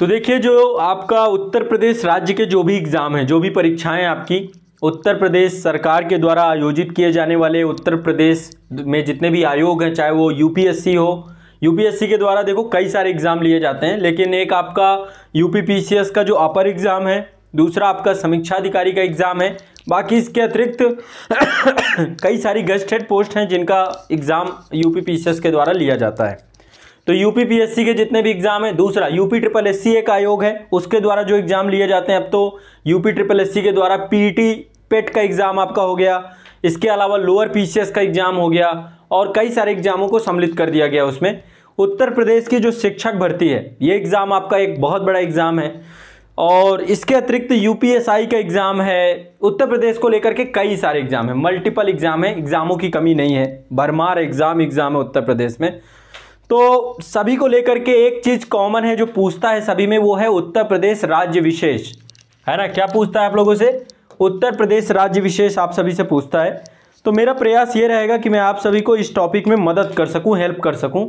तो देखिए जो आपका उत्तर प्रदेश राज्य के जो भी एग्ज़ाम हैं जो भी परीक्षाएं आपकी उत्तर प्रदेश सरकार के द्वारा आयोजित किए जाने वाले उत्तर प्रदेश में जितने भी आयोग हैं चाहे वो यूपीएससी हो यूपीएससी के द्वारा देखो कई सारे एग्ज़ाम लिए जाते हैं लेकिन एक आपका यूपीपीसीएस का जो अपर एग्ज़ाम है दूसरा आपका समीक्षा अधिकारी का एग्ज़ाम है बाकी इसके अतिरिक्त कई सारी गेस्ट हेड पोस्ट हैं जिनका एग्ज़ाम यूपीपीसीएस के द्वारा लिया जाता है तो यूपीपीएससी के जितने भी एग्जाम है दूसरा यूपी ट्रिपल एस एक आयोग है उसके द्वारा जो एग्जाम लिए जाते हैं अब तो यूपी ट्रिपल एस के द्वारा पीटी पेट e e का एग्जाम आपका हो गया इसके अलावा लोअर पीसीएस का एग्जाम हो गया और कई सारे एग्जामों को सम्मिलित कर दिया गया उसमें उत्तर प्रदेश की जो शिक्षक भर्ती है ये एग्ज़ाम आपका एक बहुत बड़ा एग्ज़ाम है और इसके अतिरिक्त यूपीएसआई का एग्ज़ाम है उत्तर प्रदेश को लेकर के कई सारे एग्ज़ाम है मल्टीपल एग्ज़ाम है एग्ज़ामों की कमी नहीं है भरमार एग्ज़ाम एग्ज़ाम है उत्तर प्रदेश में तो सभी को लेकर के एक चीज़ कॉमन है जो पूछता है सभी में वो है उत्तर प्रदेश राज्य विशेष है ना क्या पूछता है आप लोगों से उत्तर प्रदेश राज्य विशेष आप सभी से पूछता है तो मेरा प्रयास ये रहेगा कि मैं आप सभी को इस टॉपिक में मदद कर सकूं हेल्प कर सकूं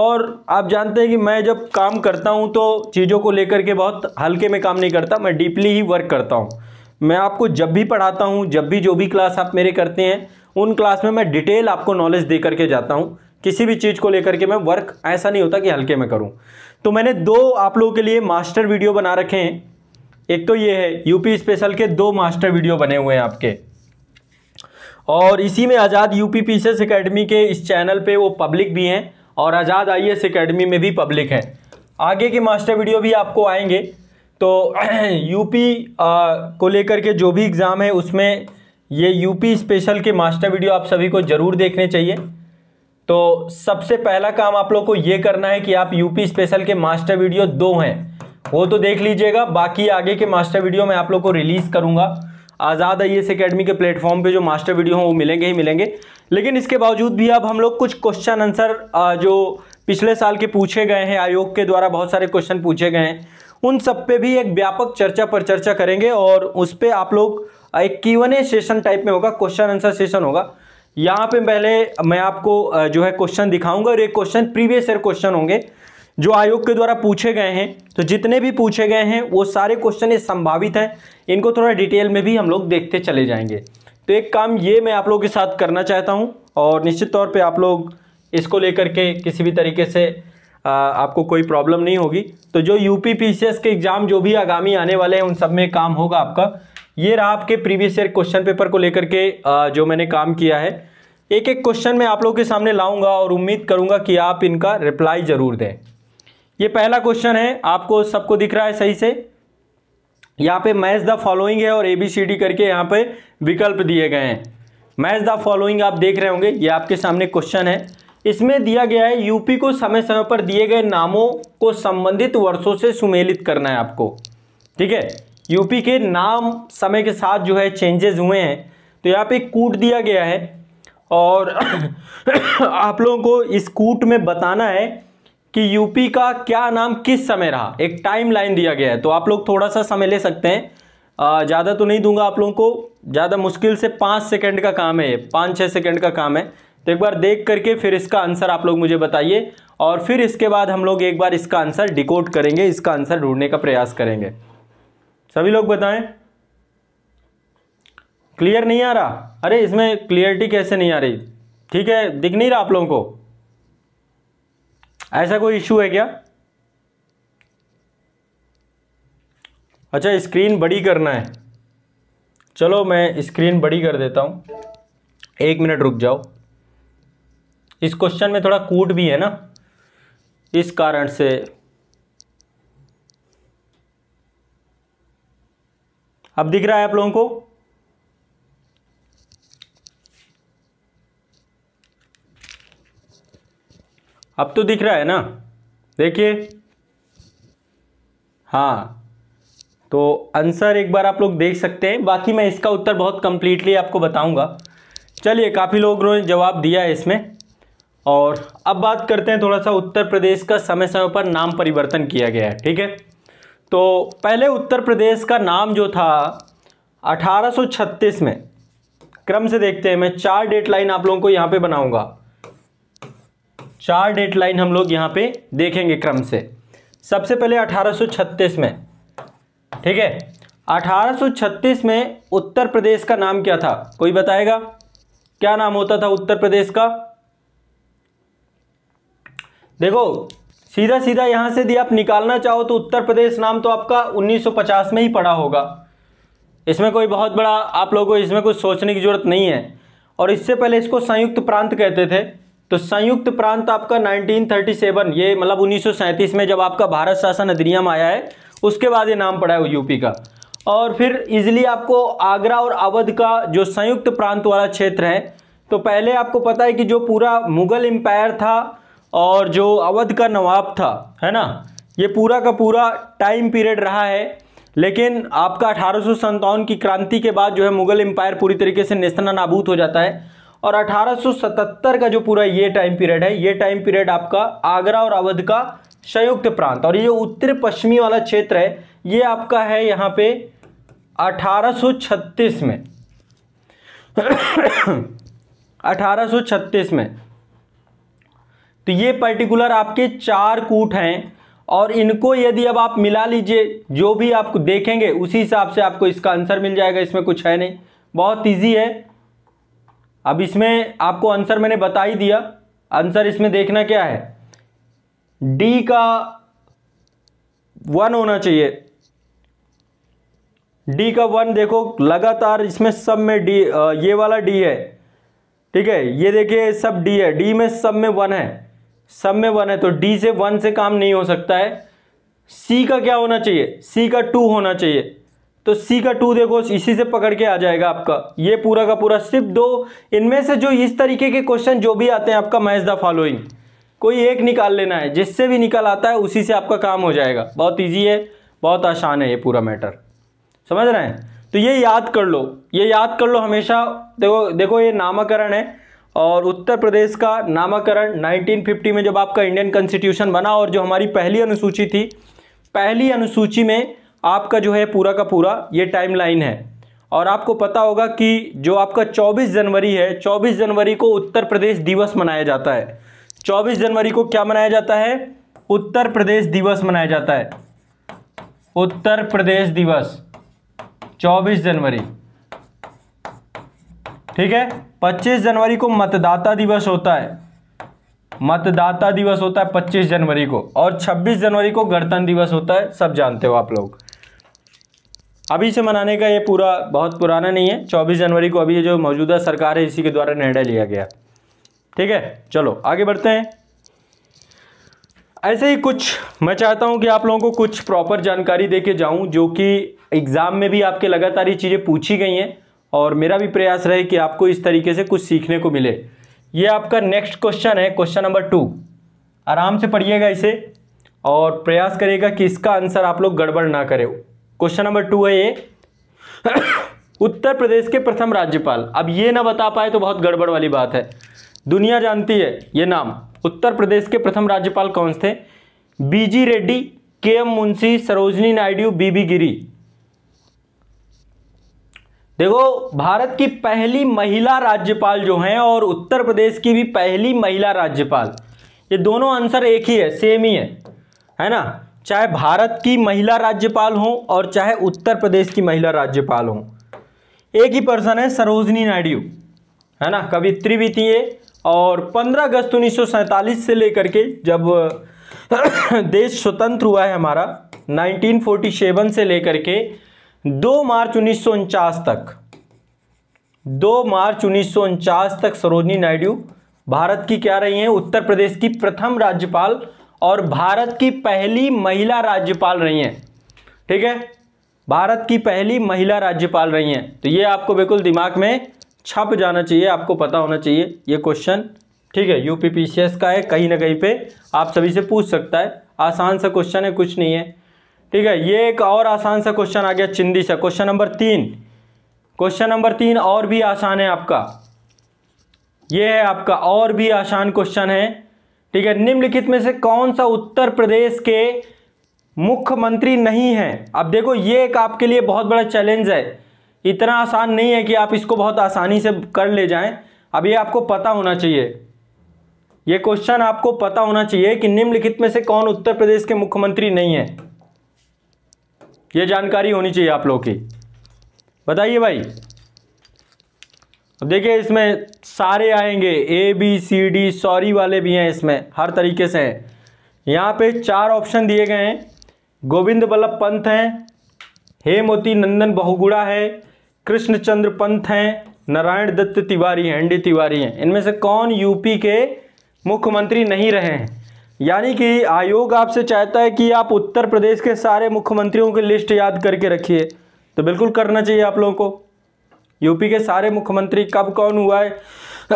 और आप जानते हैं कि मैं जब काम करता हूं तो चीज़ों को लेकर के बहुत हल्के में काम नहीं करता मैं डीपली ही वर्क करता हूं मैं आपको जब भी पढ़ाता हूं जब भी जो भी क्लास आप मेरे करते हैं उन क्लास में मैं डिटेल आपको नॉलेज दे करके जाता हूँ किसी भी चीज़ को लेकर के मैं वर्क ऐसा नहीं होता कि हल्के में करूँ तो मैंने दो आप लोगों के लिए मास्टर वीडियो बना रखे हैं एक तो ये है यूपी स्पेशल के दो मास्टर वीडियो बने हुए हैं आपके और इसी में आज़ाद यूपी पीसीएस एकेडमी के इस चैनल पे वो पब्लिक भी हैं और आज़ाद आई एस एकेडमी में भी पब्लिक है आगे के मास्टर वीडियो भी आपको आएंगे तो यूपी को लेकर के जो भी एग्ज़ाम है उसमें ये यूपी स्पेशल के मास्टर वीडियो आप सभी को ज़रूर देखने चाहिए तो सबसे पहला काम आप लोग को ये करना है कि आप यूपी स्पेशल के मास्टर वीडियो दो हैं वो तो देख लीजिएगा बाकी आगे के मास्टर वीडियो मैं आप लोग को रिलीज़ करूंगा आज़ाद आई एस अकेडमी के प्लेटफॉर्म पे जो मास्टर वीडियो हैं वो मिलेंगे ही मिलेंगे लेकिन इसके बावजूद भी अब हम लोग कुछ क्वेश्चन आंसर जो पिछले साल के पूछे गए हैं आयोग के द्वारा बहुत सारे क्वेश्चन पूछे गए हैं उन सब पे भी एक व्यापक चर्चा पर चर्चा करेंगे और उस पर आप लोग एक क्यू सेशन टाइप में होगा क्वेश्चन आंसर सेशन होगा यहाँ पे पहले मैं आपको जो है क्वेश्चन दिखाऊंगा और एक क्वेश्चन प्रीवियस ईयर क्वेश्चन होंगे जो आयोग के द्वारा पूछे गए हैं तो जितने भी पूछे गए हैं वो सारे क्वेश्चन ये संभावित हैं इनको थोड़ा डिटेल में भी हम लोग देखते चले जाएंगे तो एक काम ये मैं आप लोगों के साथ करना चाहता हूँ और निश्चित तौर पर आप लोग इसको लेकर के किसी भी तरीके से आपको कोई प्रॉब्लम नहीं होगी तो जो यू पी के एग्ज़ाम जो भी आगामी आने वाले हैं उन सब में काम होगा आपका ये रहा आपके प्रीवियस ईयर क्वेश्चन पेपर को लेकर के जो मैंने काम किया है एक एक क्वेश्चन मैं आप लोगों के सामने लाऊंगा और उम्मीद करूंगा कि आप इनका रिप्लाई ज़रूर दें ये पहला क्वेश्चन है आपको सबको दिख रहा है सही से यहाँ पे मैच द फॉलोइंग है और ए बी सी डी करके यहाँ पे विकल्प दिए गए हैं मैच द फॉलोइंग आप देख रहे होंगे ये आपके सामने क्वेश्चन है इसमें दिया गया है यूपी को समय समय पर दिए गए नामों को संबंधित वर्षों से सुमेलित करना है आपको ठीक है यूपी के नाम समय के साथ जो है चेंजेस हुए हैं तो यहाँ पे कूट दिया गया है और आप लोगों को इस कूट में बताना है कि यूपी का क्या नाम किस समय रहा एक टाइम लाइन दिया गया है तो आप लोग थोड़ा सा समय ले सकते हैं ज़्यादा तो नहीं दूंगा आप लोगों को ज़्यादा मुश्किल से पाँच सेकंड का काम है ये पाँच छः सेकंड का काम है तो एक बार देख करके फिर इसका आंसर आप लोग मुझे बताइए और फिर इसके बाद हम लोग एक बार इसका आंसर डिकोड करेंगे इसका आंसर ढूंढने का प्रयास करेंगे सभी लोग बताएं क्लियर नहीं आ रहा अरे इसमें क्लियरिटी कैसे नहीं आ रही ठीक है दिख नहीं रहा आप लोगों को ऐसा कोई इशू है क्या अच्छा स्क्रीन बड़ी करना है चलो मैं स्क्रीन बड़ी कर देता हूँ एक मिनट रुक जाओ इस क्वेश्चन में थोड़ा कूट भी है ना इस कारण से अब दिख रहा है आप लोगों को अब तो दिख रहा है ना देखिए हाँ तो आंसर एक बार आप लोग देख सकते हैं बाकी मैं इसका उत्तर बहुत कंप्लीटली आपको बताऊंगा चलिए काफ़ी लोगों ने जवाब दिया है इसमें और अब बात करते हैं थोड़ा सा उत्तर प्रदेश का समय समय पर नाम परिवर्तन किया गया है ठीक है तो पहले उत्तर प्रदेश का नाम जो था 1836 में क्रम से देखते हैं मैं चार डेट लाइन आप लोगों को यहाँ पे बनाऊंगा चार डेट लाइन हम लोग यहाँ पे देखेंगे क्रम से सबसे पहले 1836 में ठीक है 1836 में उत्तर प्रदेश का नाम क्या था कोई बताएगा क्या नाम होता था उत्तर प्रदेश का देखो सीधा सीधा यहाँ से यदि आप निकालना चाहो तो उत्तर प्रदेश नाम तो आपका 1950 में ही पड़ा होगा इसमें कोई बहुत बड़ा आप लोगों को इसमें कुछ सोचने की ज़रूरत नहीं है और इससे पहले इसको संयुक्त प्रांत कहते थे तो संयुक्त प्रांत आपका 1937 ये मतलब 1937 में जब आपका भारत शासन अधिनियम आया है उसके बाद ये नाम पड़ा है यूपी का और फिर इजिली आपको आगरा और अवध का जो संयुक्त प्रांत वाला क्षेत्र है तो पहले आपको पता है कि जो पूरा मुगल एम्पायर था और जो अवध का नवाब था है ना ये पूरा का पूरा टाइम पीरियड रहा है लेकिन आपका अठारह की क्रांति के बाद जो है मुगल एम्पायर पूरी तरीके से नेस्तना नाबूद हो जाता है और 1877 का जो पूरा ये टाइम पीरियड है ये टाइम पीरियड आपका आगरा और अवध का संयुक्त प्रांत और ये उत्तर पश्चिमी वाला क्षेत्र है ये आपका है यहाँ पे 1836 में 1836 में तो ये पर्टिकुलर आपके चार कूट हैं और इनको यदि अब आप मिला लीजिए जो भी आप देखेंगे उसी हिसाब से आपको इसका आंसर मिल जाएगा इसमें कुछ है नहीं बहुत ईजी है अब इसमें आपको आंसर मैंने बता ही दिया आंसर इसमें देखना क्या है डी का वन होना चाहिए डी का वन देखो लगातार इसमें सब में डी ये वाला डी है ठीक है ये देखिए सब डी है डी में सब में वन है सब में वन है तो डी से वन से काम नहीं हो सकता है सी का क्या होना चाहिए सी का टू होना चाहिए तो सी का टू देखो इसी से पकड़ के आ जाएगा आपका ये पूरा का पूरा सिर्फ दो इनमें से जो इस तरीके के क्वेश्चन जो भी आते हैं आपका मैच द फॉलोइंग कोई एक निकाल लेना है जिससे भी निकल आता है उसी से आपका काम हो जाएगा बहुत ईजी है बहुत आसान है ये पूरा मैटर समझ रहे हैं तो ये याद कर लो ये याद कर लो हमेशा देखो देखो ये नामकरण है और उत्तर प्रदेश का नामाकरण 1950 में जब आपका इंडियन कॉन्स्टिट्यूशन बना और जो हमारी पहली अनुसूची थी पहली अनुसूची में आपका जो है पूरा का पूरा ये टाइमलाइन है और आपको पता होगा कि जो आपका 24 जनवरी है 24 जनवरी को उत्तर प्रदेश दिवस मनाया जाता है 24 जनवरी को क्या मनाया जाता है उत्तर प्रदेश दिवस मनाया जाता है उत्तर प्रदेश दिवस चौबीस जनवरी ठीक है पच्चीस जनवरी को मतदाता दिवस होता है मतदाता दिवस होता है पच्चीस जनवरी को और छब्बीस जनवरी को गणतंत्र दिवस होता है सब जानते हो आप लोग अभी से मनाने का ये पूरा बहुत पुराना नहीं है चौबीस जनवरी को अभी जो मौजूदा सरकार है इसी के द्वारा निर्णय लिया गया ठीक है चलो आगे बढ़ते हैं ऐसे ही कुछ मैं चाहता हूं कि आप लोगों को कुछ प्रॉपर जानकारी दे के जाऊँ जो कि एग्ज़ाम में भी आपके लगातार ये चीज़ें पूछी गई हैं और मेरा भी प्रयास रहे कि आपको इस तरीके से कुछ सीखने को मिले ये आपका नेक्स्ट क्वेश्चन है क्वेश्चन नंबर टू आराम से पढ़िएगा इसे और प्रयास करेगा कि इसका आंसर आप लोग गड़बड़ ना करें क्वेश्चन नंबर टू है ये उत्तर प्रदेश के प्रथम राज्यपाल अब ये ना बता पाए तो बहुत गड़बड़ वाली बात है दुनिया जानती है ये नाम उत्तर प्रदेश के प्रथम राज्यपाल कौन थे B Reddy K M Munshi Sarojini Naidu B Giri देखो भारत की पहली महिला राज्यपाल जो हैं और उत्तर प्रदेश की भी पहली महिला राज्यपाल ये दोनों आंसर एक ही है सेम ही है है ना चाहे भारत की महिला राज्यपाल हो और चाहे उत्तर प्रदेश की महिला राज्यपाल हो एक ही पर्सन है सरोजनी नायडू है ना कवित्री भी थी और 15 अगस्त उन्नीस से लेकर के जब देश स्वतंत्र हुआ है हमारा 1947 से लेकर के दो मार्च उन्नीस तक दो मार्च उन्नीस तक सरोजनी नायडू भारत की क्या रही हैं उत्तर प्रदेश की प्रथम राज्यपाल और भारत की पहली महिला राज्यपाल रही हैं ठीक है भारत की पहली महिला राज्यपाल रही हैं तो ये आपको बिल्कुल दिमाग में छप जाना चाहिए आपको पता होना चाहिए ये क्वेश्चन ठीक है यूपीपीसीएस का है कहीं ना कहीं पे आप सभी से पूछ सकता है आसान सा क्वेश्चन है कुछ नहीं है ठीक है ये एक और आसान सा क्वेश्चन आ गया चिंदी सा क्वेश्चन नंबर तीन क्वेश्चन नंबर तीन और भी आसान है आपका ये है आपका और भी आसान क्वेश्चन है ठीक है निम्नलिखित में से कौन सा उत्तर प्रदेश के मुख्यमंत्री नहीं है अब देखो ये एक आपके लिए बहुत बड़ा चैलेंज है इतना आसान नहीं है कि आप इसको बहुत आसानी से कर ले जाएं अब ये आपको पता होना चाहिए ये क्वेश्चन आपको पता होना चाहिए कि निम्नलिखित में से कौन उत्तर प्रदेश के मुख्यमंत्री नहीं है ये जानकारी होनी चाहिए आप लोगों की बताइए भाई देखिए इसमें सारे आएंगे A B C D sorry वाले भी हैं इसमें हर तरीके से हैं यहाँ पे चार ऑप्शन दिए गए हैं गोविंद बल्लभ पंत हैं हे मोती नंदन बहुगुड़ा है कृष्णचंद्र पंत हैं नारायण दत्त तिवारी हैं एन तिवारी हैं इनमें से कौन यूपी के मुख्यमंत्री नहीं रहे हैं यानी कि आयोग आपसे चाहता है कि आप उत्तर प्रदेश के सारे मुख्यमंत्रियों की लिस्ट याद करके रखिए तो बिल्कुल करना चाहिए आप लोगों को यूपी के सारे मुख्यमंत्री कब कौन हुआ है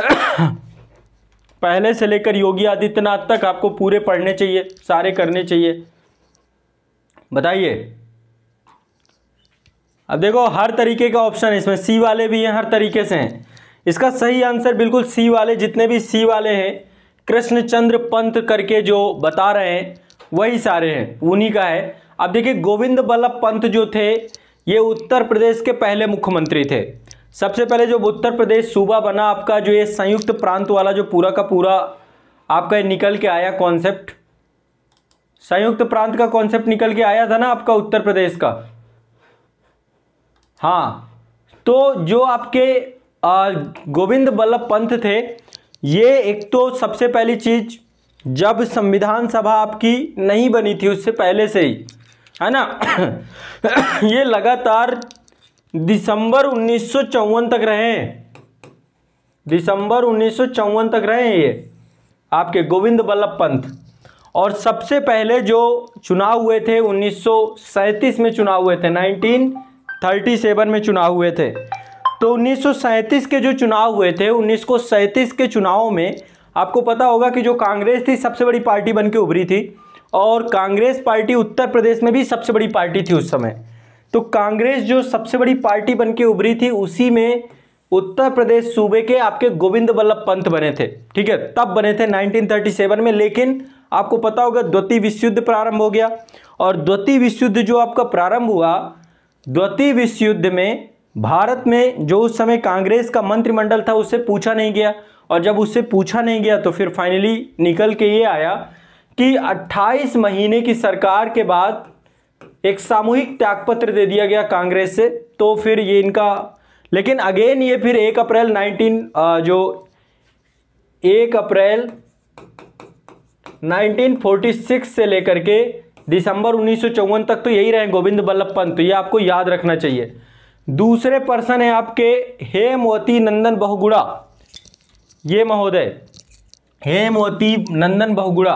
पहले से लेकर योगी आदित्यनाथ तक आपको पूरे पढ़ने चाहिए सारे करने चाहिए बताइए अब देखो हर तरीके का ऑप्शन इसमें सी वाले भी हैं हर तरीके से हैं इसका सही आंसर बिल्कुल सी वाले जितने भी सी वाले हैं कृष्णचंद्र पंत करके जो बता रहे हैं वही सारे हैं उन्हीं का है अब देखिए गोविंद बल्लभ पंत जो थे ये उत्तर प्रदेश के पहले मुख्यमंत्री थे सबसे पहले जो उत्तर प्रदेश सूबा बना आपका जो ये संयुक्त प्रांत वाला जो पूरा का पूरा आपका ये निकल के आया कॉन्सेप्ट संयुक्त प्रांत का कॉन्सेप्ट निकल के आया था ना आपका उत्तर प्रदेश का हाँ तो जो आपके गोविंद बल्लभ पंत थे ये एक तो सबसे पहली चीज़ जब संविधान सभा आपकी नहीं बनी थी उससे पहले से ही है ना ये लगातार दिसंबर उन्नीस तक रहे हैं दिसंबर उन्नीस तक रहे हैं ये आपके गोविंद बल्लभ पंत और सबसे पहले जो चुनाव हुए थे उन्नीस में चुनाव हुए थे 1937 में चुनाव हुए थे तो उन्नीस के जो चुनाव हुए थे उन्नीस के चुनाव में आपको पता होगा कि जो कांग्रेस थी सबसे बड़ी पार्टी बन के उभरी थी और कांग्रेस पार्टी उत्तर प्रदेश में भी सबसे बड़ी पार्टी थी उस समय तो कांग्रेस जो सबसे बड़ी पार्टी बन के उभरी थी उसी में उत्तर प्रदेश सूबे के आपके गोविंद वल्लभ पंत बने थे ठीक है तब बने थे 1937 में लेकिन आपको पता होगा द्वितीय विश्व युद्ध प्रारंभ हो गया और द्वितीय विश्व युद्ध जो आपका प्रारंभ हुआ द्वितीय विश्व युद्ध में भारत में जो उस समय कांग्रेस का मंत्रिमंडल था उससे पूछा नहीं गया और जब उससे पूछा नहीं गया तो फिर फाइनली निकल के ये आया कि 28 महीने की सरकार के बाद एक सामूहिक त्यागपत्र दे दिया गया कांग्रेस से तो फिर ये इनका लेकिन अगेन ये फिर एक अप्रैल 19 जो एक अप्रैल 1946 से लेकर के दिसंबर उन्नीस तक तो यही रहे गोविंद बल्लभ पंत तो ये आपको याद रखना चाहिए दूसरे पर्सन है आपके हे मोती नंदन बहुगुड़ा ये महोदय हे मोती नंदन बहुगुड़ा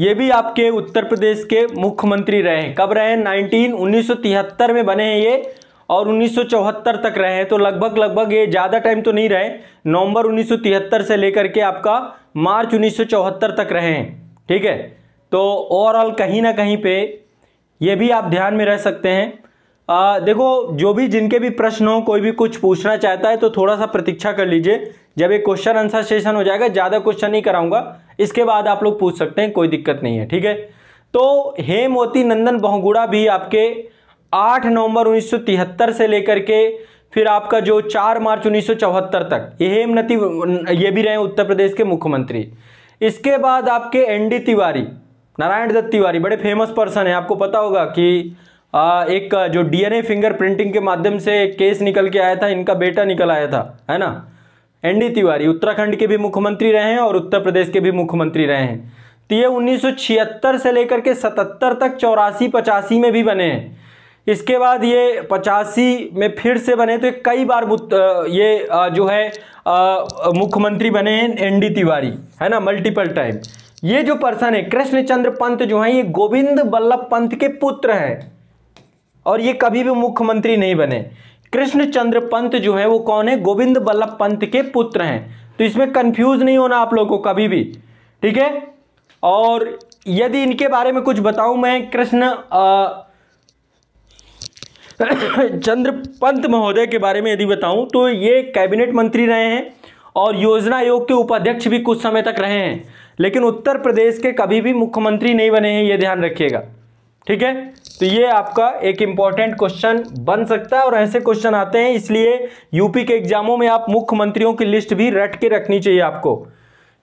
ये भी आपके उत्तर प्रदेश के मुख्यमंत्री रहे हैं कब रहे हैं नाइनटीन उन्नीस में बने हैं ये और 1974 तक रहे तो लगभग लगभग ये ज़्यादा टाइम तो नहीं रहे नवंबर 1973 से लेकर के आपका मार्च 1974 तक रहे हैं ठीक है तो ओवरऑल कहीं ना कहीं पे ये भी आप ध्यान में रह सकते हैं आ, देखो जो भी जिनके भी प्रश्न हो कोई भी कुछ पूछना चाहता है तो थोड़ा सा प्रतीक्षा कर लीजिए जब एक क्वेश्चन आंसर सेशन हो जाएगा ज़्यादा क्वेश्चन नहीं कराऊंगा इसके बाद आप लोग पूछ सकते हैं कोई दिक्कत नहीं है ठीक है तो हेमवती नंदन बहुगुड़ा भी आपके 8 नवंबर 1973 से लेकर के फिर आपका जो 4 मार्च 1974 तक ये हेमनती ये भी रहे उत्तर प्रदेश के मुख्यमंत्री इसके बाद आपके एन तिवारी नारायण दत्त तिवारी बड़े फेमस पर्सन है आपको पता होगा कि एक जो डीएनए फिंगर प्रिंटिंग के माध्यम से एक केस निकल के आया था इनका बेटा निकल आया था है ना एनडी तिवारी उत्तराखंड के भी मुख्यमंत्री रहे हैं और उत्तर प्रदेश के भी मुख्यमंत्री रहे हैं तो ये उन्नीस से लेकर के 77 तक चौरासी पचासी में भी बने हैं इसके बाद ये पचासी में फिर से बने तो कई बार ये जो है मुख्यमंत्री बने हैं डी तिवारी है ना मल्टीपल टाइम ये जो पर्सन है कृष्णचंद्र पंत जो है ये गोविंद बल्लभ पंत के पुत्र हैं और ये कभी भी मुख्यमंत्री नहीं बने कृष्ण चंद्र पंत जो है वो कौन है गोविंद बल्लभ पंत के पुत्र हैं तो इसमें कंफ्यूज नहीं होना आप लोगों को कभी भी ठीक है और यदि इनके बारे में कुछ बताऊं मैं कृष्ण चंद्र पंत महोदय के बारे में यदि बताऊं तो ये कैबिनेट मंत्री रहे हैं और योजना आयोग के उपाध्यक्ष भी कुछ समय तक रहे हैं लेकिन उत्तर प्रदेश के कभी भी मुख्यमंत्री नहीं बने हैं ये ध्यान रखिएगा ठीक है तो ये आपका एक इंपॉर्टेंट क्वेश्चन बन सकता है और ऐसे क्वेश्चन आते हैं इसलिए यूपी के एग्जामों में आप मुख्यमंत्रियों की लिस्ट भी रट के रखनी चाहिए आपको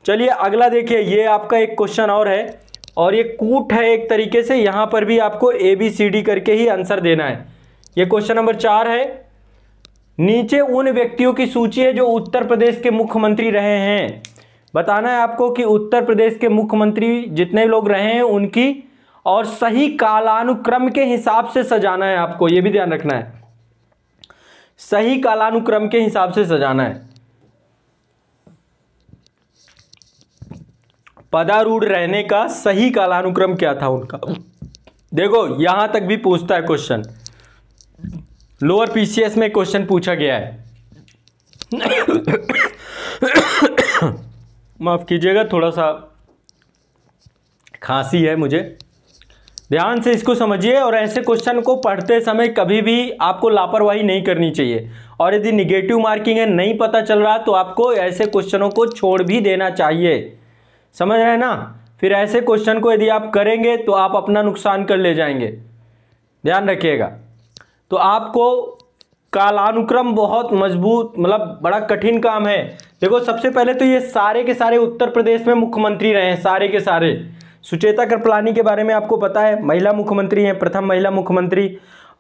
चलिए अगला देखिए ये आपका एक क्वेश्चन और है और ये कूट है एक तरीके से यहाँ पर भी आपको ए बी सी डी करके ही आंसर देना है ये क्वेश्चन नंबर चार है नीचे उन व्यक्तियों की सूची है जो उत्तर प्रदेश के मुख्यमंत्री रहे हैं बताना है आपको कि उत्तर प्रदेश के मुख्यमंत्री जितने लोग रहे हैं उनकी और सही कालानुक्रम के हिसाब से सजाना है आपको ये भी ध्यान रखना है सही कालानुक्रम के हिसाब से सजाना है पदारूढ़ रहने का सही कालानुक्रम क्या था उनका देखो यहां तक भी पूछता है क्वेश्चन लोअर पीसीएस में क्वेश्चन पूछा गया है माफ कीजिएगा थोड़ा सा खांसी है मुझे ध्यान से इसको समझिए और ऐसे क्वेश्चन को पढ़ते समय कभी भी आपको लापरवाही नहीं करनी चाहिए और यदि निगेटिव मार्किंग है नहीं पता चल रहा तो आपको ऐसे क्वेश्चनों को छोड़ भी देना चाहिए समझ रहे हैं ना फिर ऐसे क्वेश्चन को यदि आप करेंगे तो आप अपना नुकसान कर ले जाएंगे ध्यान रखिएगा तो आपको कालानुक्रम बहुत मजबूत मतलब बड़ा कठिन काम है देखो सबसे पहले तो ये सारे के सारे उत्तर प्रदेश में मुख्यमंत्री रहे हैं सारे के सारे सुचेता कृपलानी के बारे में आपको पता है महिला मुख्यमंत्री हैं प्रथम महिला मुख्यमंत्री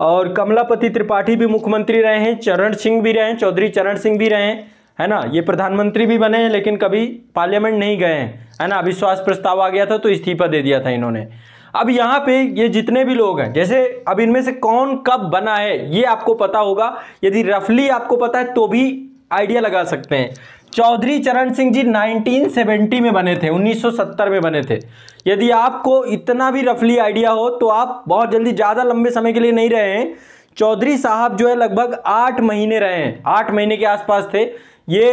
और कमलापति त्रिपाठी भी मुख्यमंत्री रहे हैं चरण सिंह भी रहे हैं चौधरी चरण सिंह भी रहे हैं है ना ये प्रधानमंत्री भी बने हैं लेकिन कभी पार्लियामेंट नहीं गए हैं है ना अविश्वास प्रस्ताव आ गया था तो इस्तीफा दे दिया था इन्होंने अब यहाँ पे ये जितने भी लोग हैं जैसे अब इनमें से कौन कब बना है ये आपको पता होगा यदि रफली आपको पता है तो भी आइडिया लगा सकते हैं चौधरी चरण सिंह जी 1970 में बने थे 1970 में बने थे यदि आपको इतना भी रफली आइडिया हो तो आप बहुत जल्दी ज़्यादा लंबे समय के लिए नहीं रहे हैं चौधरी साहब जो है लगभग आठ महीने रहे हैं आठ महीने के आसपास थे ये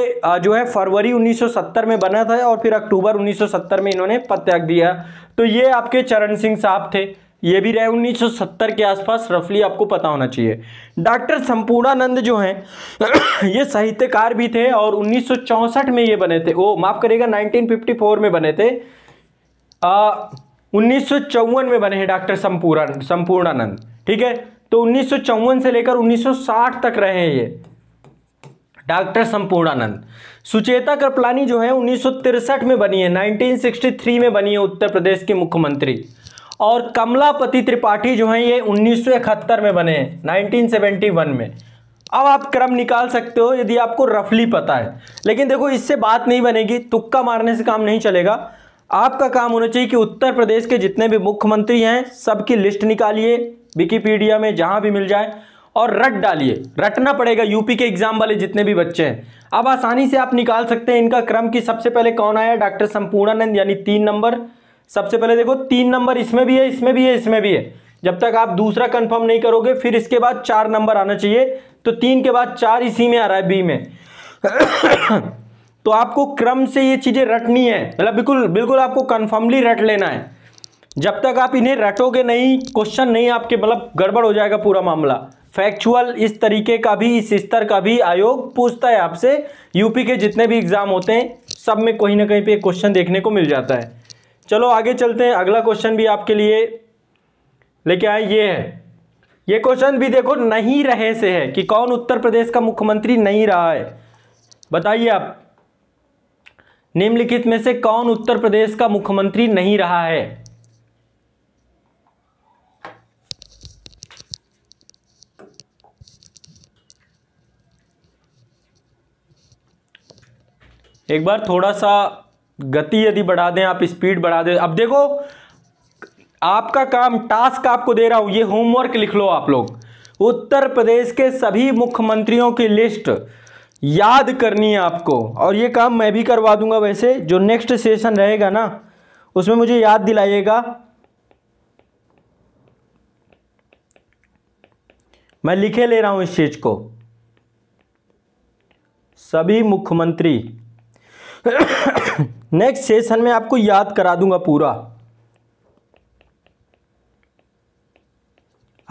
जो है फरवरी 1970 में बना था और फिर अक्टूबर 1970 में इन्होंने पद त्याग दिया तो ये आपके चरण सिंह साहब थे ये भी रहे 1970 के आसपास रफली आपको पता होना चाहिए डॉक्टर संपूर्णानंद जो हैं ये साहित्यकार भी थे और 1964 में ये बने थे ओ माफ करेगा 1954 में बने थे उन्नीस में बने हैं डॉक्टर संपूर्ण संपूर्णानंद ठीक है तो उन्नीस से लेकर 1960 तक रहे हैं ये डॉक्टर संपूर्णानंद सुचेता कृपलानी जो है उन्नीस में बनी है नाइनटीन में बनी है उत्तर प्रदेश के मुख्यमंत्री और कमलापति त्रिपाठी जो हैं ये उन्नीस में बने हैं 1971 में अब आप क्रम निकाल सकते हो यदि आपको रफली पता है लेकिन देखो इससे बात नहीं बनेगी तुक्का मारने से काम नहीं चलेगा आपका काम होना चाहिए कि उत्तर प्रदेश के जितने भी मुख्यमंत्री हैं सबकी लिस्ट निकालिए विकीपीडिया में जहाँ भी मिल जाए और रट डालिए रटना पड़ेगा यूपी के एग्जाम वाले जितने भी बच्चे हैं अब आसानी से आप निकाल सकते हैं इनका क्रम कि सबसे पहले कौन आया डॉक्टर संपूर्णानंद यानी तीन नंबर सबसे पहले देखो तीन नंबर इसमें भी है इसमें भी है इसमें भी है जब तक आप दूसरा कंफर्म नहीं करोगे फिर इसके बाद चार नंबर आना चाहिए तो तीन के बाद चार इसी में आ रहा है बी में तो आपको क्रम से ये चीज़ें रटनी है मतलब बिल्कुल बिल्कुल आपको कन्फर्मली रट लेना है जब तक आप इन्हें रटोगे नहीं क्वेश्चन नहीं आपके मतलब गड़बड़ हो जाएगा पूरा मामला फैक्चुअल इस तरीके का भी इस स्तर का भी आयोग पूछता है आपसे यूपी के जितने भी एग्ज़ाम होते हैं सब में कहीं ना कहीं पे क्वेश्चन देखने को मिल जाता है चलो आगे चलते हैं अगला क्वेश्चन भी आपके लिए लेके आए ये है ये क्वेश्चन भी देखो नहीं रहे से है कि कौन उत्तर प्रदेश का मुख्यमंत्री नहीं रहा है बताइए आप निम्नलिखित में से कौन उत्तर प्रदेश का मुख्यमंत्री नहीं रहा है एक बार थोड़ा सा गति यदि बढ़ा दें आप स्पीड बढ़ा दें अब देखो आपका काम टास्क आपको दे रहा हूं ये होमवर्क लिख लो आप लोग उत्तर प्रदेश के सभी मुख्यमंत्रियों की लिस्ट याद करनी है आपको और ये काम मैं भी करवा दूंगा वैसे जो नेक्स्ट सेशन रहेगा ना उसमें मुझे याद दिलाइएगा मैं लिखे ले रहा हूं इस चीज को सभी मुख्यमंत्री नेक्स्ट सेशन में आपको याद करा दूंगा पूरा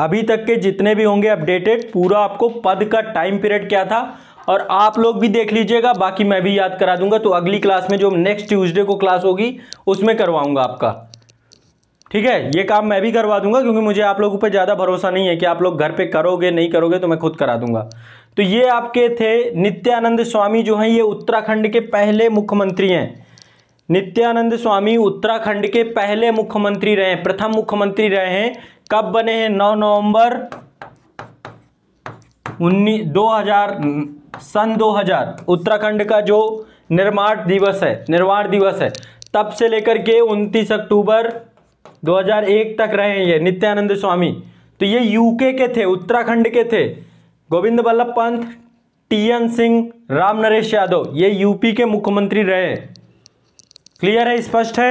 अभी तक के जितने भी होंगे अपडेटेड पूरा आपको पद का टाइम पीरियड क्या था और आप लोग भी देख लीजिएगा बाकी मैं भी याद करा दूंगा तो अगली क्लास में जो नेक्स्ट ट्यूसडे को क्लास होगी उसमें करवाऊंगा आपका ठीक है ये काम मैं भी करवा दूंगा क्योंकि मुझे आप लोगों पर ज़्यादा भरोसा नहीं है कि आप लोग घर पे करोगे नहीं करोगे तो मैं खुद करा दूंगा तो ये आपके थे नित्यानंद स्वामी जो हैं ये उत्तराखंड के पहले मुख्यमंत्री हैं नित्यानंद स्वामी उत्तराखंड के पहले मुख्यमंत्री रहे प्रथम मुख्यमंत्री रहे हैं कब बने हैं 9 नवंबर उन्नीस दो हजार सन 2000 उत्तराखंड का जो निर्माण दिवस है निर्माण दिवस है तब से लेकर के 29 अक्टूबर 2001 तक रहे हैं ये नित्यानंद स्वामी तो ये यूके के थे उत्तराखंड के थे गोविंद बल्लभ पंत टीएन सिंह राम नरेश यादव ये यूपी के मुख्यमंत्री रहे क्लियर है स्पष्ट है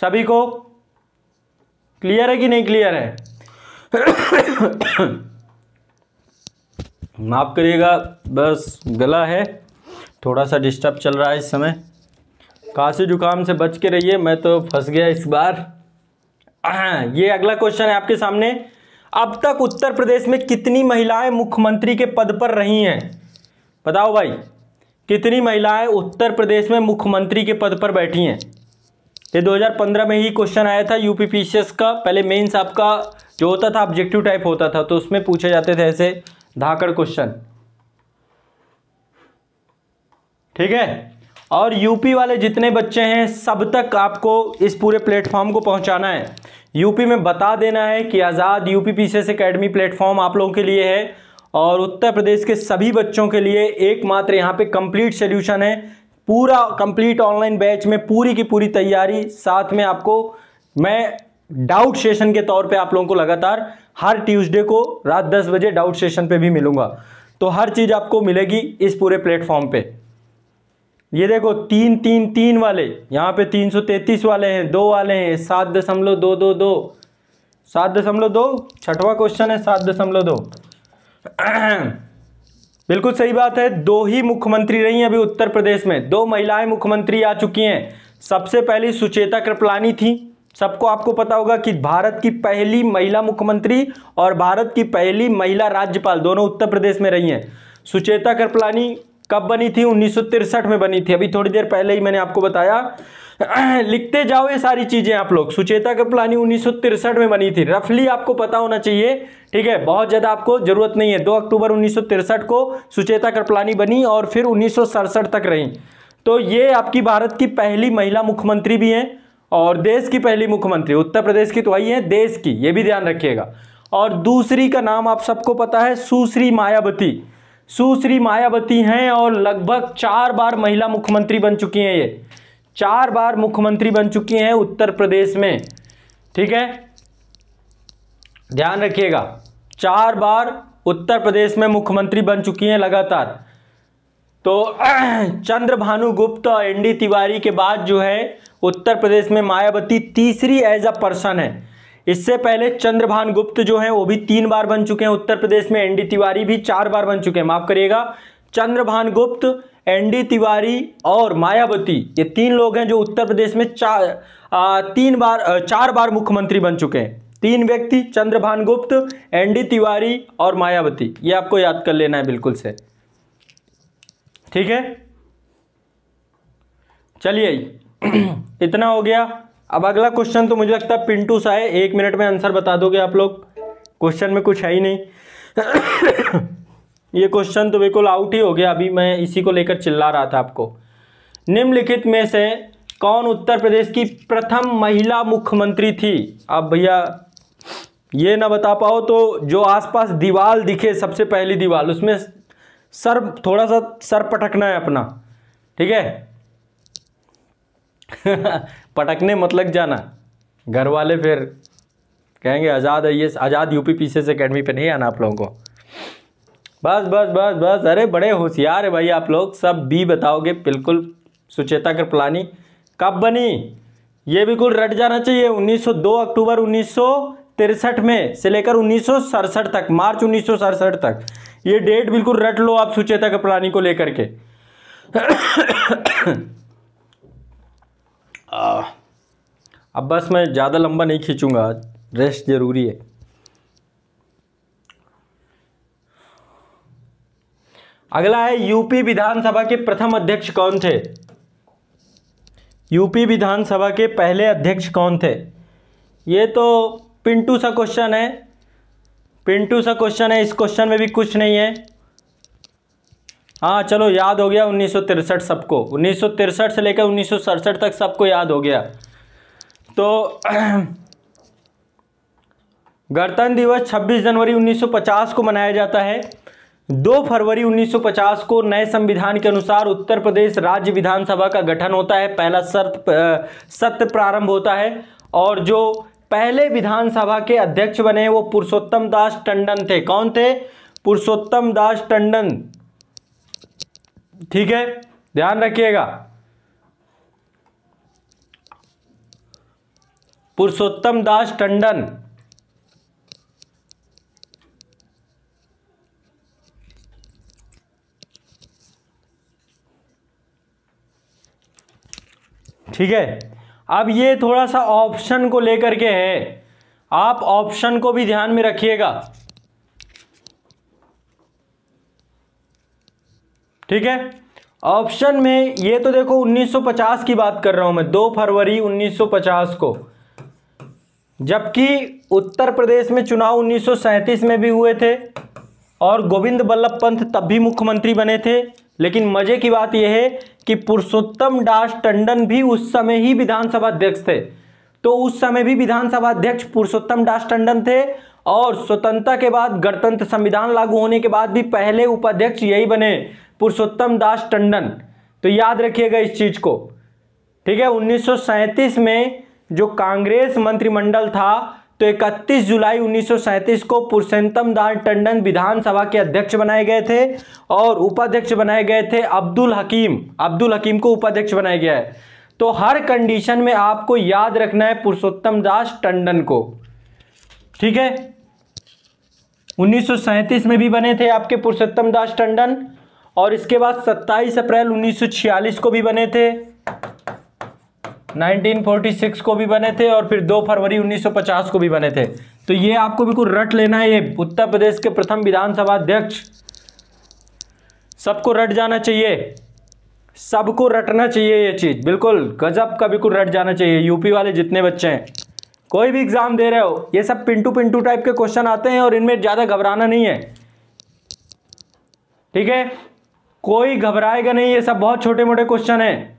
सभी को क्लियर है कि नहीं क्लियर है माफ़ करिएगा बस गला है थोड़ा सा डिस्टर्ब चल रहा है इस समय काशी जुकाम से बच के रहिए मैं तो फंस गया इस बार ये अगला क्वेश्चन है आपके सामने अब तक उत्तर प्रदेश में कितनी महिलाएं मुख्यमंत्री के पद पर रही हैं बताओ भाई कितनी महिलाएं उत्तर प्रदेश में मुख्यमंत्री के पद पर बैठी हैं ये 2015 में ही क्वेश्चन आया था यूपी पीसीएस का पहले मेंस आपका जो होता था ऑब्जेक्टिव टाइप होता था तो उसमें पूछे जाते थे ऐसे धाकड़ क्वेश्चन ठीक है और यूपी वाले जितने बच्चे हैं सब तक आपको इस पूरे प्लेटफॉर्म को पहुंचाना है यूपी में बता देना है कि Azad UP C academy platform आप लोगों के लिए है और उत्तर प्रदेश के सभी बच्चों के लिए एकमात्र यहाँ पे कंप्लीट सोल्यूशन है पूरा कंप्लीट ऑनलाइन बैच में पूरी की पूरी तैयारी साथ में आपको मैं डाउट सेशन के तौर पे आप लोगों को लगातार हर ट्यूसडे को रात दस बजे डाउट सेशन पे भी मिलूंगा तो हर चीज़ आपको मिलेगी इस पूरे प्लेटफॉर्म पे ये देखो तीन तीन तीन वाले यहाँ पे तीन सौ तैतीस वाले हैं दो वाले हैं सात दशमलव दो दो दो सात दशमलव दो छठवा क्वेश्चन है सात दशमलव दो बिल्कुल सही बात है दो ही मुख्यमंत्री रही हैं अभी उत्तर प्रदेश में दो महिलाएं मुख्यमंत्री आ चुकी हैं सबसे पहली सुचेता कृपलानी थी सबको आपको पता होगा कि भारत की पहली महिला मुख्यमंत्री और भारत की पहली महिला राज्यपाल दोनों उत्तर प्रदेश में रही हैं सुचेता कृपलानी कब बनी थी उन्नीस में बनी थी अभी थोड़ी देर पहले ही मैंने आपको बताया लिखते जाओ ये सारी चीजें आप लोग सुचेता प्लानिंग उन्नीस में बनी थी रफली आपको पता होना चाहिए ठीक है बहुत ज्यादा आपको जरूरत नहीं है दो अक्टूबर उन्नीस को सुचेता कृपलानी बनी और फिर उन्नीस तक रही तो ये आपकी भारत की पहली महिला मुख्यमंत्री भी हैं और देश की पहली मुख्यमंत्री उत्तर प्रदेश की तो आई है देश की ये भी ध्यान रखिएगा और दूसरी का नाम आप सबको पता है सुश्री मायावती सुश्री मायावती हैं और लगभग चार बार महिला मुख्यमंत्री बन चुकी हैं ये चार बार मुख्यमंत्री बन चुकी हैं उत्तर प्रदेश में ठीक है ध्यान रखिएगा चार बार उत्तर प्रदेश में मुख्यमंत्री बन चुकी हैं लगातार तो चंद्र गुप्त और एन डी तिवारी के बाद जो है उत्तर प्रदेश में मायावती तीसरी एज अ पर्सन है इससे पहले चंद्रभान गुप्त जो है वो भी तीन बार बन चुके हैं उत्तर प्रदेश में एन डी तिवारी भी चार बार बन चुके हैं माफ करिएगा चंद्रभान गुप्त एनडी तिवारी और मायावती ये तीन लोग हैं जो उत्तर प्रदेश में चार तीन बार चार बार मुख्यमंत्री बन चुके हैं तीन व्यक्ति चंद्रभान गुप्त एनडी तिवारी और मायावती ये आपको याद कर लेना है बिल्कुल से ठीक है चलिए इतना हो गया अब अगला क्वेश्चन तो मुझे लगता है पिंटू साहे एक मिनट में आंसर बता दोगे आप लोग क्वेश्चन में कुछ है ही नहीं ये क्वेश्चन तो बिल्कुल आउट ही हो गया अभी मैं इसी को लेकर चिल्ला रहा था आपको निम्नलिखित में से कौन उत्तर प्रदेश की प्रथम महिला मुख्यमंत्री थी अब भैया ये ना बता पाओ तो जो आसपास दीवाल दिखे सबसे पहली दीवाल उसमें सर थोड़ा सा सर पटकना है अपना ठीक है पटकने मत लग जाना घर वाले फिर कहेंगे Azad I S Azad UP PCS academy पे नहीं आना आप लोगों को बस बस बस बस अरे बड़े होशियार है भाई आप लोग सब बी बताओगे बिल्कुल सुचेता कृपलानी कब बनी ये बिल्कुल रट जाना चाहिए 1902 अक्टूबर उन्नीस में से लेकर उन्नीस तक मार्च उन्नीस तक ये डेट बिल्कुल रट लो आप सुचेता कृपलानी को लेकर के अब बस मैं ज़्यादा लंबा नहीं खींचूंगा रेस्ट ज़रूरी है अगला है यूपी विधानसभा के प्रथम अध्यक्ष कौन थे यूपी विधानसभा के पहले अध्यक्ष कौन थे ये तो पिंटू सा क्वेश्चन है पिंटू सा क्वेश्चन है इस क्वेश्चन में भी कुछ नहीं है हाँ चलो याद हो गया उन्नीस सबको उन्नीस से लेकर उन्नीस तक सबको याद हो गया तो गणतंत्र दिवस 26 जनवरी 1950 को मनाया जाता है दो फरवरी 1950 को नए संविधान के अनुसार उत्तर प्रदेश राज्य विधानसभा का गठन होता है पहला सत्र सत्र प्रारंभ होता है और जो पहले विधानसभा के अध्यक्ष बने वो पुरुषोत्तम दास टंडन थे कौन थे पुरुषोत्तम दास टंडन ठीक है ध्यान रखिएगा पुरुषोत्तम दास टंडन ठीक है अब ये थोड़ा सा ऑप्शन को लेकर के है आप ऑप्शन को भी ध्यान में रखिएगा ठीक है ऑप्शन में ये तो देखो 1950 की बात कर रहा हूं मैं दो फरवरी 1950 को जबकि उत्तर प्रदेश में चुनाव 1937 में भी हुए थे और गोविंद बल्लभ पंत तब भी मुख्यमंत्री बने थे लेकिन मजे की बात यह है कि पुरुषोत्तम दास टंडन भी उस समय ही विधानसभा अध्यक्ष थे तो उस समय भी विधानसभा अध्यक्ष पुरुषोत्तम दास टंडन थे और स्वतंत्रता के बाद गणतंत्र संविधान लागू होने के बाद भी पहले उपाध्यक्ष यही बने पुरुषोत्तम दास टंडन तो याद रखिएगा इस चीज़ को ठीक है उन्नीस में जो कांग्रेस मंत्रिमंडल था तो इकतीस जुलाई उन्नीस को पुरुषोत्तम दास टंडन विधानसभा के अध्यक्ष बनाए गए थे और उपाध्यक्ष बनाए गए थे अब्दुल हकीम अब्दुल हकीम को उपाध्यक्ष बनाया गया है तो हर कंडीशन में आपको याद रखना है पुरुषोत्तम दास टंडन को ठीक है उन्नीस में भी बने थे आपके पुरुषोत्तम दास टंडन और इसके बाद 27 अप्रैल 1946 को भी बने थे 1946 को भी बने थे और फिर 2 फरवरी 1950 को भी बने थे तो ये आपको बिल्कुल रट लेना है ये उत्तर प्रदेश के प्रथम विधानसभा अध्यक्ष सबको रट जाना चाहिए सबको रटना चाहिए ये चीज़ बिल्कुल गजब का बिल्कुल रट जाना चाहिए यूपी वाले जितने बच्चे हैं कोई भी एग्ज़ाम दे रहे हो ये सब पिंटू पिंटू टाइप के क्वेश्चन आते हैं और इनमें ज़्यादा घबराना नहीं है ठीक है कोई घबराएगा नहीं ये सब बहुत छोटे मोटे क्वेश्चन हैं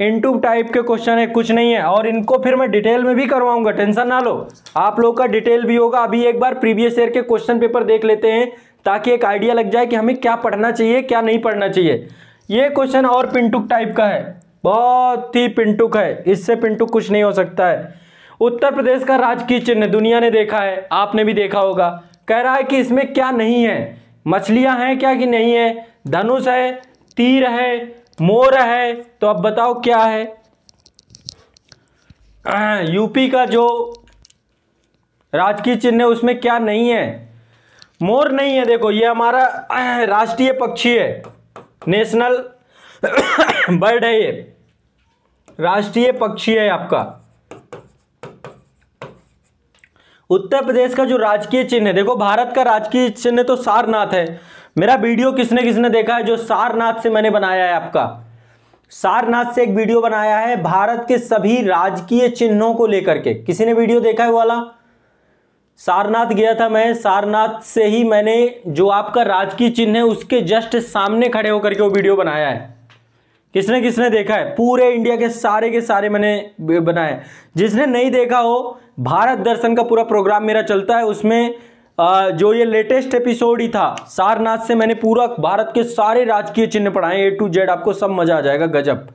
टू टाइप के क्वेश्चन है कुछ नहीं है और इनको फिर मैं डिटेल में भी करवाऊंगा टेंशन ना लो आप लोग का डिटेल भी होगा अभी एक बार प्रीवियस ईयर के क्वेश्चन पेपर देख लेते हैं ताकि एक आइडिया लग जाए कि हमें क्या पढ़ना चाहिए क्या नहीं पढ़ना चाहिए ये क्वेश्चन और पिंटुक टाइप का है बहुत ही पिंटुक है इससे पिंटुक कुछ नहीं हो सकता है उत्तर प्रदेश का राजकीय चिन्ह दुनिया ने देखा है आपने भी देखा होगा कह रहा है कि इसमें क्या नहीं है मछलियाँ हैं क्या कि नहीं है धनुष है तीर है मोर है तो अब बताओ क्या है यूपी का जो राजकीय चिन्ह है उसमें क्या नहीं है मोर नहीं है देखो ये हमारा राष्ट्रीय पक्षी है नेशनल बर्ड है ये राष्ट्रीय पक्षी है आपका उत्तर प्रदेश का जो राजकीय चिन्ह है देखो भारत का राजकीय चिन्ह तो सारनाथ है मेरा वीडियो किसने किसने देखा है जो सारनाथ से मैंने बनाया है आपका सारनाथ से एक वीडियो बनाया है भारत के सभी राजकीय चिन्हों को लेकर के किसी ने वीडियो देखा है वाला सारनाथ गया था मैं सारनाथ से ही मैंने जो आपका राजकीय चिन्ह है उसके जस्ट सामने खड़े होकर के वो वीडियो बनाया है किसने किसने देखा है पूरे इंडिया के सारे के सारे मैंने बनाए जिसने नहीं देखा हो भारत दर्शन का पूरा प्रोग्राम मेरा चलता है उसमें जो ये लेटेस्ट एपिसोड ही था सारनाथ से मैंने पूरा भारत के सारे राजकीय चिन्ह पढ़ाए ए टू जेड आपको सब मजा आ जाएगा गजब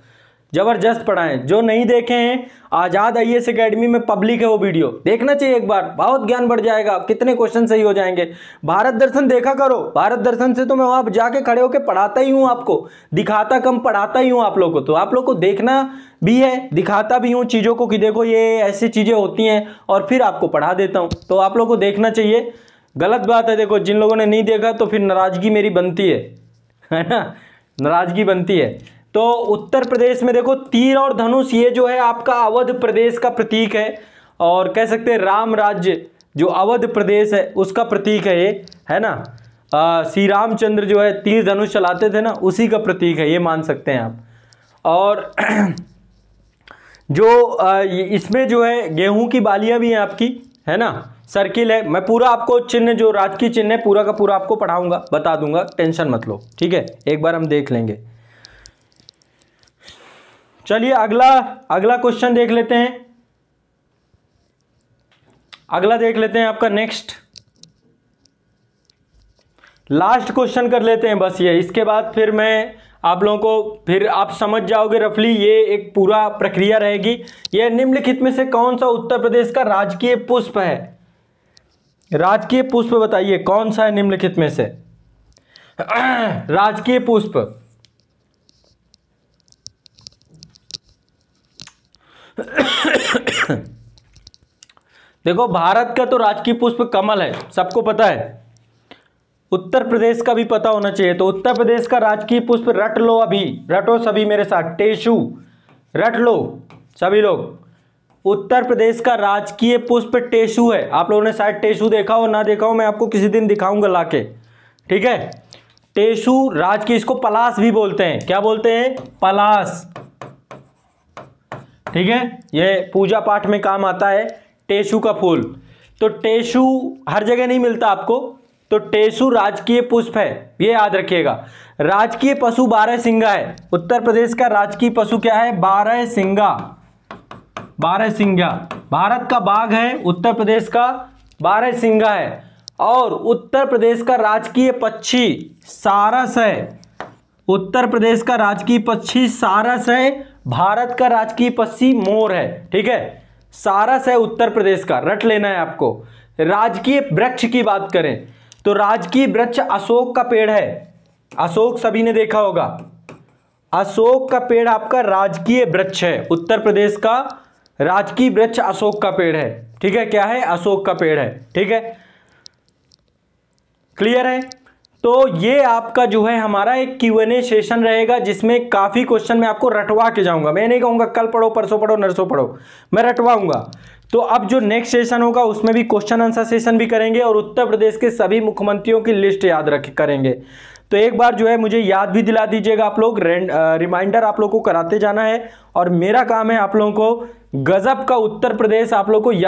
जबरदस्त पढ़ाएं जो नहीं देखे हैं आज़ाद आई एस अकेडमी में पब्लिक है वो वीडियो देखना चाहिए एक बार बहुत ज्ञान बढ़ जाएगा कितने क्वेश्चन सही हो जाएंगे भारत दर्शन देखा करो भारत दर्शन से तो मैं वहां जाके खड़े होकर पढ़ाता ही हूँ आपको दिखाता कम पढ़ाता ही हूँ आप लोग को तो आप लोग को देखना भी है दिखाता भी हूँ चीज़ों को कि देखो ये ऐसी चीज़ें होती हैं और फिर आपको पढ़ा देता हूँ तो आप लोग को देखना चाहिए गलत बात है देखो जिन लोगों ने नहीं देखा तो फिर नाराज़गी मेरी बनती है है ना नाराज़गी बनती है तो उत्तर प्रदेश में देखो तीर और धनुष ये जो है आपका अवध प्रदेश का प्रतीक है और कह सकते हैं राम राज्य जो अवध प्रदेश है उसका प्रतीक है ये है ना श्री रामचंद्र जो है तीर धनुष चलाते थे ना उसी का प्रतीक है ये मान सकते हैं आप और जो इसमें जो है गेहूं की बालियां भी हैं आपकी है ना सर्किल है मैं पूरा आपको चिन्ह जो राजकीय चिन्ह है पूरा का पूरा आपको पढ़ाऊंगा बता दूंगा टेंशन मत लो ठीक है एक बार हम देख लेंगे चलिए अगला अगला क्वेश्चन देख लेते हैं अगला देख लेते हैं आपका नेक्स्ट लास्ट क्वेश्चन कर लेते हैं बस ये इसके बाद फिर मैं आप लोगों को फिर आप समझ जाओगे रफली ये एक पूरा प्रक्रिया रहेगी यह निम्नलिखित में से कौन सा उत्तर प्रदेश का राजकीय पुष्प है राजकीय पुष्प बताइए कौन सा है निम्नलिखित में से राजकीय पुष्प देखो भारत का तो राजकीय पुष्प कमल है सबको पता है उत्तर प्रदेश का भी पता होना चाहिए तो उत्तर प्रदेश का राजकीय पुष्प रट लो अभी रटो सभी मेरे साथ टेशु रट लो सभी लोग उत्तर प्रदेश का राजकीय पुष्प टेसू है आप लोगों ने शायद टेसू देखा हो ना देखा हो मैं आपको किसी दिन दिखाऊंगा लाके ठीक है टेसू राजकीय इसको पलास भी बोलते हैं क्या बोलते हैं पलास ठीक है ये पूजा पाठ में काम आता है टेसू का फूल तो टेसू हर जगह नहीं मिलता आपको तो टेसू राजकीय पुष्प है ये याद रखिएगा राजकीय पशु बारह सिंगा है उत्तर प्रदेश का राजकीय पशु क्या है बारह सिंगा बारह सिंगा भारत का बाघ है उत्तर प्रदेश का बारह सिंगा है और उत्तर प्रदेश का राजकीय पक्षी सारस है उत्तर प्रदेश का राजकीय पक्षी सारस है भारत का राजकीय पक्षी मोर है ठीक है सारस है उत्तर प्रदेश का रट लेना है आपको राजकीय वृक्ष की बात करें तो राजकीय वृक्ष अशोक का पेड़ है अशोक सभी ने देखा होगा अशोक का पेड़ आपका राजकीय वृक्ष है उत्तर प्रदेश का राजकीय वृक्ष अशोक का पेड़ है ठीक है क्या है अशोक का पेड़ है ठीक है क्लियर है तो ये आपका जो है हमारा एक क्यू एन ए सेशन रहेगा जिसमें काफ़ी क्वेश्चन मैं आपको रटवा के जाऊंगा मैं नहीं कहूंगा कल पढ़ो परसों पढ़ो नरसों पढ़ो मैं रटवाऊंगा तो अब जो नेक्स्ट सेशन होगा उसमें भी क्वेश्चन आंसर सेशन भी करेंगे और उत्तर प्रदेश के सभी मुख्यमंत्रियों की लिस्ट याद रख करेंगे तो एक बार जो है मुझे याद भी दिला दीजिएगा आप लोग रिमाइंडर आप लोग को कराते जाना है और मेरा काम है आप लोगों को गजब का उत्तर प्रदेश आप लोग को